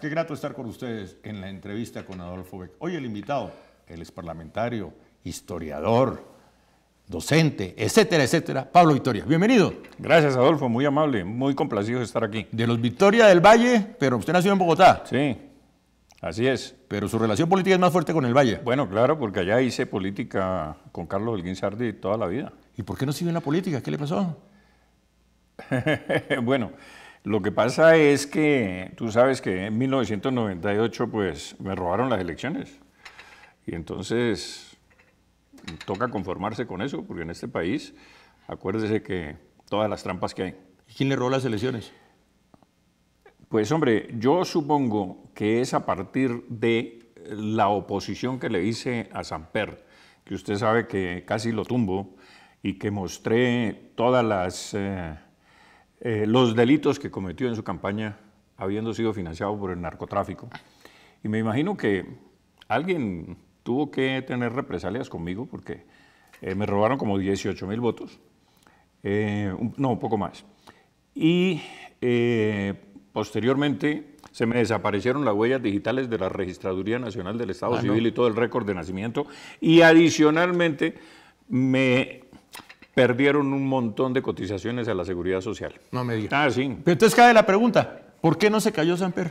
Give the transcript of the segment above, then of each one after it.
qué grato estar con ustedes en la entrevista con Adolfo Beck. Hoy el invitado, el parlamentario, historiador, docente, etcétera, etcétera, Pablo Victoria. Bienvenido. Gracias, Adolfo, muy amable, muy complacido de estar aquí. De los Victoria del Valle, pero usted nació en Bogotá. Sí, así es. Pero su relación política es más fuerte con el Valle. Bueno, claro, porque allá hice política con Carlos Belguín Sardi toda la vida. ¿Y por qué no siguió en la política? ¿Qué le pasó? bueno... Lo que pasa es que tú sabes que en 1998 pues me robaron las elecciones y entonces toca conformarse con eso porque en este país acuérdese que todas las trampas que hay. ¿Quién le robó las elecciones? Pues hombre, yo supongo que es a partir de la oposición que le hice a Samper, que usted sabe que casi lo tumbo y que mostré todas las... Eh, eh, los delitos que cometió en su campaña habiendo sido financiado por el narcotráfico. Y me imagino que alguien tuvo que tener represalias conmigo porque eh, me robaron como 18 mil votos, eh, no, un poco más. Y posteriormente se me desaparecieron las huellas digitales de la Registraduría Nacional del Estado ah, Civil y todo el récord de nacimiento. Y adicionalmente me perdieron un montón de cotizaciones a la seguridad social. No me digas. Ah, sí. Pero entonces cae la pregunta, ¿por qué no se cayó San Pedro?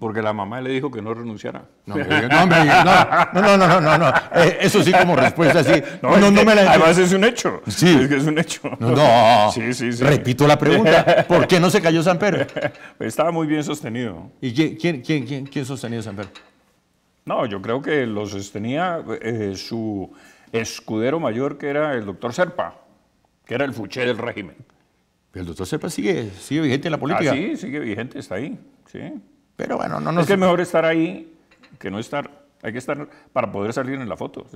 Porque la mamá le dijo que no renunciara. No, me no, no, no, no, no, no, no. Eh, eso sí como respuesta, sí. No, no, no me la Además es un hecho. Sí. Es que es un hecho. No, Sí, sí, sí. Repito la pregunta. ¿Por qué no se cayó San Pedro? estaba muy bien sostenido. ¿Y quién, quién, quién, sostenía San Pedro? No, yo creo que lo sostenía eh, su escudero mayor que era el doctor Serpa, que era el fuché del régimen. el doctor Serpa sigue, sigue vigente en la política. Ah, sí, sigue vigente, está ahí. Sí. Pero bueno, no, no. Es que mejor estar ahí que no estar. Hay que estar para poder salir en la foto.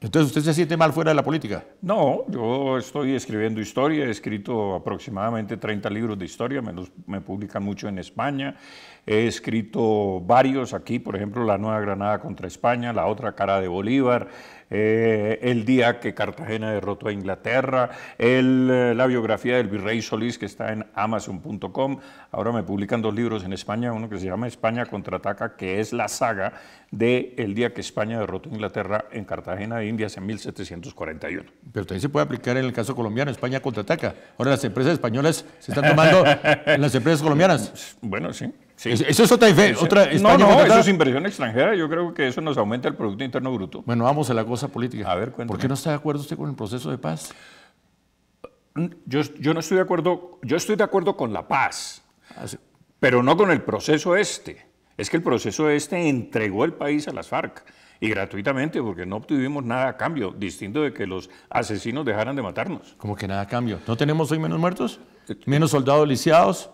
Entonces, ¿usted se siente mal fuera de la política? No, yo estoy escribiendo historia, he escrito aproximadamente 30 libros de historia, me publican mucho en España, he escrito varios aquí, por ejemplo, La Nueva Granada contra España, La Otra Cara de Bolívar, eh, el día que Cartagena derrotó a Inglaterra, eh, la biografía del virrey Solís que está en amazon.com. Ahora me publican dos libros en España, uno que se llama España contraataca, que es la saga de el día que España derrotó a Inglaterra en Cartagena de Indias en 1741. Pero también se puede aplicar en el caso colombiano, España contraataca. Ahora las empresas españolas se están tomando en las empresas colombianas. Bueno, sí. Eso es otra, No, no, eso es inversión extranjera. Yo creo que eso nos aumenta el Producto Interno Bruto. Bueno, vamos a la cosa política. A ver, cuéntame. ¿Por qué no está de acuerdo usted con el proceso de paz? Yo, no estoy de acuerdo. Yo estoy de acuerdo con la paz, ah, pero no con el proceso este. Es que el proceso este entregó el país a las FARC y gratuitamente, porque no obtuvimos nada a cambio, distinto de que los asesinos dejaran de matarnos. Como que nada a cambio. ¿No tenemos hoy menos muertos? Eh, ¿Menos soldados lisiados?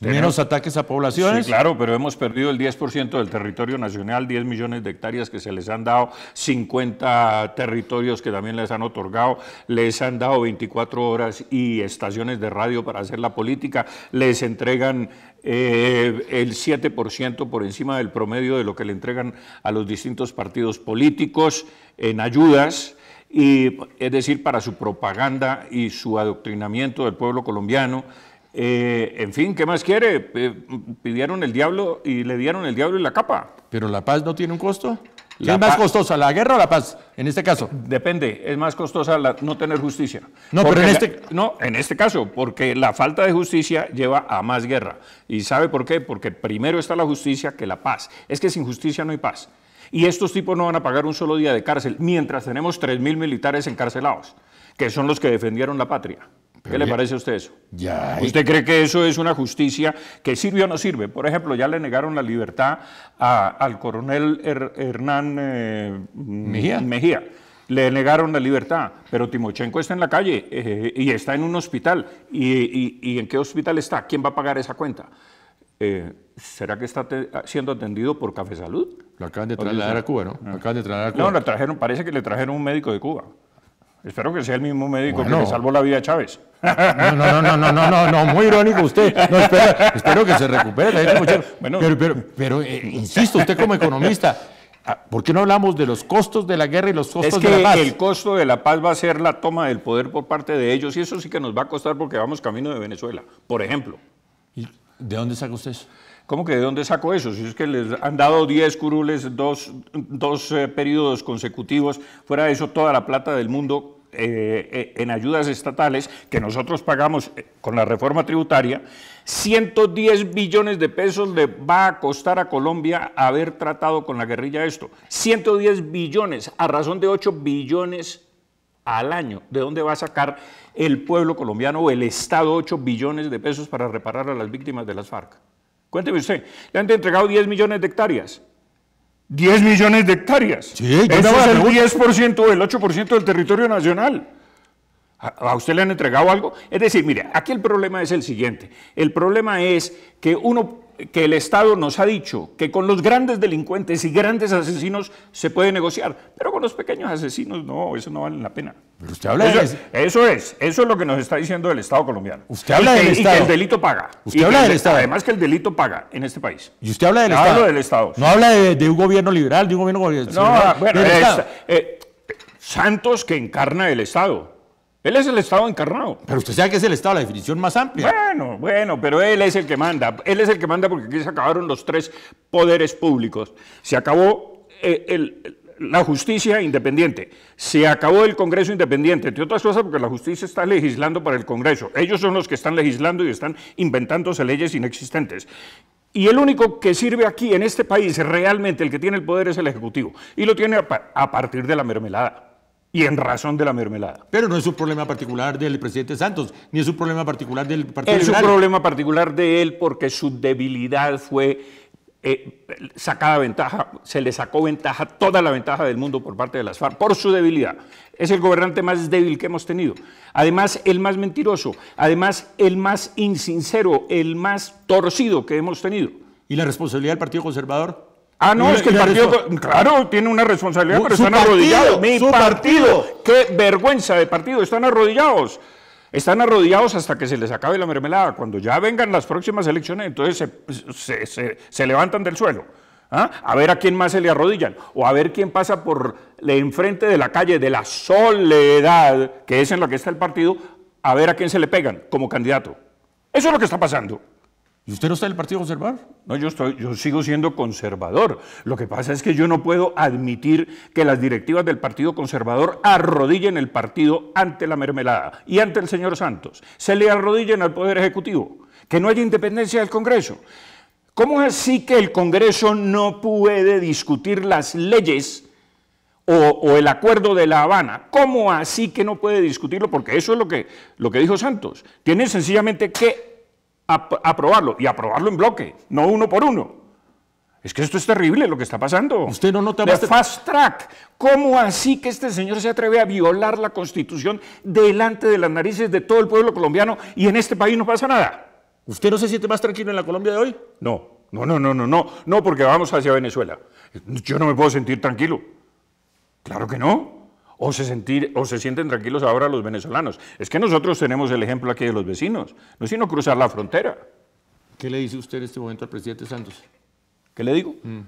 Menos ataques a poblaciones. Sí, claro, pero hemos perdido el 10% del territorio nacional, 10 millones de hectáreas que se les han dado, 50 territorios que también les han otorgado, les han dado 24 horas y estaciones de radio para hacer la política, les entregan eh, el 7% por encima del promedio de lo que le entregan a los distintos partidos políticos en ayudas y es decir, para su propaganda y su adoctrinamiento del pueblo colombiano, eh, en fin, ¿qué más quiere? Eh, pidieron el diablo y le dieron el diablo y la capa. ¿Pero la paz no tiene un costo? es más costosa, la guerra o la paz, en este caso? Depende, es más costosa no tener justicia. No, pero en este... no, en este caso, porque la falta de justicia lleva a más guerra. ¿Y sabe por qué? Porque primero está la justicia que la paz. Es que sin justicia no hay paz. Y estos tipos no van a pagar un solo día de cárcel, mientras tenemos 3.000 militares encarcelados, que son los que defendieron la patria. ¿Qué le parece a usted eso? ¿Usted cree que eso es una justicia que sirve o no sirve? Por ejemplo, ya le negaron la libertad al coronel Hernán eh, mm, Mejía. Le negaron la libertad, pero Timochenko está en la calle eh, y está en un hospital. ¿Y, en qué hospital está? ¿Quién va a pagar esa cuenta? Eh, ¿Será que está siendo atendido por Café Salud? Lo acaban de traer a Cuba, ¿no? Ah. de Cuba. No, trajeron, parece que le trajeron un médico de Cuba. Espero que sea el mismo médico que le salvó la vida a Chávez. No, no, no, no, no, no, no, muy irónico usted. espero que se recupere. Bueno. Pero, pero, eh, insisto, usted como economista, ah, ¿por qué no hablamos de los costos de la guerra y los costos de la paz? El costo de la paz va a ser la toma del poder por parte de ellos y eso sí que nos va a costar porque vamos camino de Venezuela, por ejemplo. ¿De dónde saca usted eso? ¿Cómo que de dónde saco eso? Si es que les han dado 10 curules, dos, eh, periodos consecutivos, fuera de eso toda la plata del mundo eh, eh, en ayudas estatales que nosotros pagamos con la reforma tributaria, 110 billones de pesos le va a costar a Colombia haber tratado con la guerrilla esto. 110 billones a razón de 8 billones al año. ¿De dónde va a sacar el pueblo colombiano o el Estado 8 billones de pesos para reparar a las víctimas de las FARC? Cuénteme usted, le han entregado 10 millones de hectáreas. 10 millones de hectáreas. Sí, Eso es el 10% o el 8% del territorio nacional. ¿A usted le han entregado algo? Es decir, mire, aquí el problema es el siguiente. El problema es que uno que el Estado nos ha dicho que con los grandes delincuentes y grandes asesinos se puede negociar, pero con los pequeños asesinos no, eso no vale la pena. usted habla eso, de... eso es, eso es lo que nos está diciendo el Estado colombiano. Usted habla del Estado. Y el delito paga. Usted habla del Estado. Además que el delito paga en este país. Y usted habla del Estado. del Estado. No habla de, un gobierno liberal, de un gobierno... No, bueno, eh, Santos que encarna el Estado él es el Estado encarnado. Pero usted sabe que es el Estado, la definición más amplia. Bueno, bueno, pero él es el que manda. Él es el que manda porque aquí se acabaron los tres poderes públicos. Se acabó eh, la justicia independiente. Se acabó el Congreso independiente, entre otras cosas porque la justicia está legislando para el Congreso. Ellos son los que están legislando y están inventándose leyes inexistentes. Y el único que sirve aquí en este país realmente, el que tiene el poder, es el Ejecutivo. Y lo tiene a partir de la mermelada y en razón de la mermelada. Pero no es un problema particular del presidente Santos, ni es un problema particular del Partido Es un problema particular de él porque su debilidad fue eh, sacada ventaja, se le sacó ventaja, toda la ventaja del mundo por parte de las FARC, por su debilidad. Es el gobernante más débil que hemos tenido. Además, el más mentiroso, además, el más insincero, el más torcido que hemos tenido. ¿Y la responsabilidad del Partido Conservador? Ah, no, es que el partido, claro, tiene una responsabilidad, pero están arrodillados. Mi partido. qué vergüenza de partido, están arrodillados. Están arrodillados hasta que se les acabe la mermelada. Cuando ya vengan las próximas elecciones, entonces se, levantan del suelo. ¿ah? a ver a quién más se le arrodillan, o a ver quién pasa por el enfrente de la calle de la soledad, que es en la que está el partido, a ver a quién se le pegan como candidato. Eso es lo que está pasando. ¿Y usted no está en el Partido Conservador? No, yo, estoy, yo sigo siendo conservador. Lo que pasa es que yo no puedo admitir que las directivas del Partido Conservador arrodillen el partido ante la mermelada y ante el señor Santos. Se le arrodillen al Poder Ejecutivo. Que no haya independencia del Congreso. ¿Cómo es así que el Congreso no puede discutir las leyes o, el acuerdo de La Habana? ¿Cómo así que no puede discutirlo? Porque eso es lo que, lo que dijo Santos. Tiene sencillamente que aprobarlo y aprobarlo en bloque, no uno por uno. Es que esto es terrible lo que está pasando. Usted no nota más. fast track. ¿Cómo así que este señor se atreve a violar la Constitución delante de las narices de todo el pueblo colombiano y en este país no pasa nada? ¿Usted no se siente más tranquilo en la Colombia de hoy? No, no, no, no, no, no, no, porque vamos hacia Venezuela. Yo no me puedo sentir tranquilo. Claro que no o se, sentir, o se sienten tranquilos ahora los venezolanos. Es que nosotros tenemos el ejemplo aquí de los vecinos, no sino cruzar la frontera. ¿Qué le dice usted en este momento al presidente Santos? ¿Qué le digo? Mm.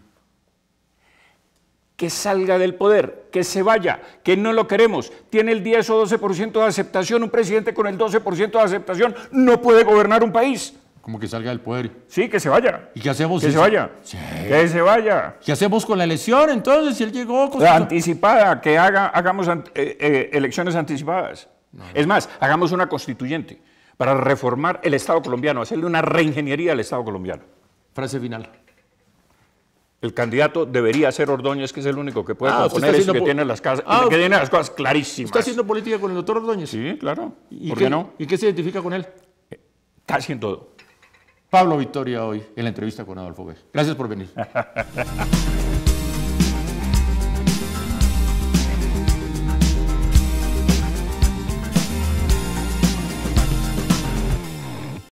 Que salga del poder, que se vaya, que no lo queremos. Tiene el 10 o 12% de aceptación. Un presidente con el 12% de aceptación no puede gobernar un país. Como que salga del poder. Sí, que se vaya. ¿Y qué hacemos? Que se vaya. Que se vaya. ¿Qué hacemos con la elección entonces? Si él llegó con... La anticipada, que haga, hagamos eh, eh, elecciones anticipadas. Es más, hagamos una constituyente para reformar el Estado colombiano, hacerle una reingeniería al Estado colombiano. Frase final. El candidato debería ser Ordóñez, que es el único que puede ah, componer, que tiene, las casas, ah, las cosas clarísimas. ¿Está haciendo política con el doctor Ordóñez? Sí, claro. ¿Y qué no? ¿Y qué se identifica con él? Casi en todo. Pablo Victoria hoy en la entrevista con Adolfo B. Gracias por venir.